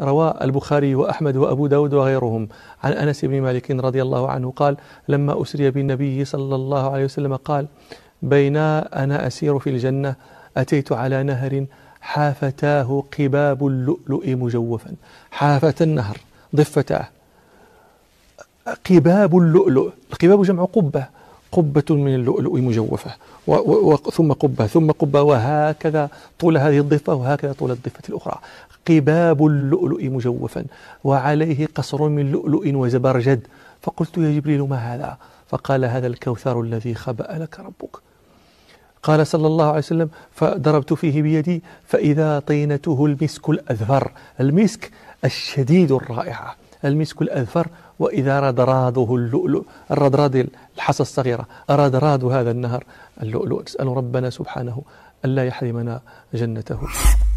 روى البخاري وأحمد وأبو داود وغيرهم عن أنس بن مالك رضي الله عنه قال لما أسري بالنبي صلى الله عليه وسلم قال بين أنا أسير في الجنة أتيت على نهر حافتاه قباب اللؤلؤ مجوفا حافة النهر ضفتاه قباب اللؤلؤ القباب جمع قبة قبة من اللؤلؤ مجوفة ثم قبة ثم قبة وهكذا طول هذه الضفة وهكذا طول الضفة الأخرى قباب اللؤلؤ مجوفا وعليه قصر من لؤلؤ وزبرجد فقلت يا جبريل ما هذا فقال هذا الكوثر الذي خبأ لك ربك قال صلى الله عليه وسلم فضربت فيه بيدي فإذا طينته المسك الأذفر المسك الشديد الرائعة المسك الأذفر وإذا ردراده اللؤلؤ الردراد الحصى الصغيرة ردراد هذا النهر اللؤلؤ نسأل ربنا سبحانه ألا يحرمنا جنته